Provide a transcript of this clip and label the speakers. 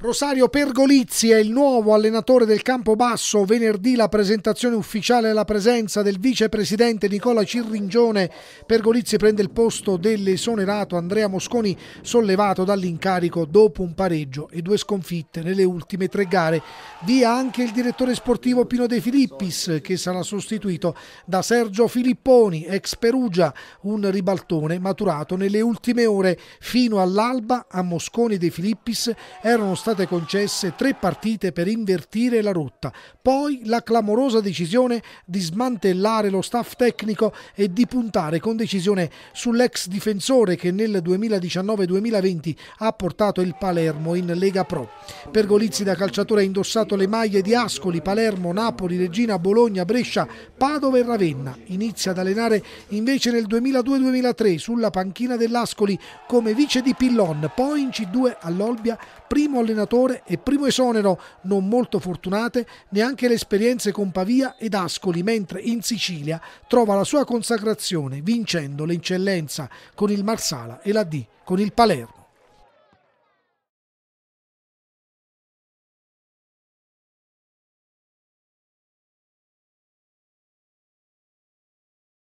Speaker 1: Rosario Pergolizzi è il nuovo allenatore del Campo Basso. Venerdì la presentazione ufficiale alla presenza del vicepresidente Nicola Cirringione. Pergolizzi prende il posto dell'esonerato Andrea Mosconi, sollevato dall'incarico dopo un pareggio e due sconfitte nelle ultime tre gare. Via anche il direttore sportivo Pino De Filippis, che sarà sostituito da Sergio Filipponi, ex Perugia, un ribaltone maturato nelle ultime ore. Fino all'alba a Mosconi e De Filippis erano stati state concesse tre partite per invertire la rotta, poi la clamorosa decisione di smantellare lo staff tecnico e di puntare con decisione sull'ex difensore che nel 2019-2020 ha portato il Palermo in Lega Pro. Pergolizzi da calciatore ha indossato le maglie di Ascoli, Palermo, Napoli, Regina, Bologna, Brescia, Padova e Ravenna. Inizia ad allenare invece nel 2002-2003 sulla panchina dell'Ascoli come vice di Pillon, poi in C2 all'Olbia, primo allenatore allenatore e primo esonero non molto fortunate neanche le esperienze con Pavia ed Ascoli, mentre in Sicilia trova la sua consacrazione vincendo l'eccellenza con il Marsala e la D con il Palermo.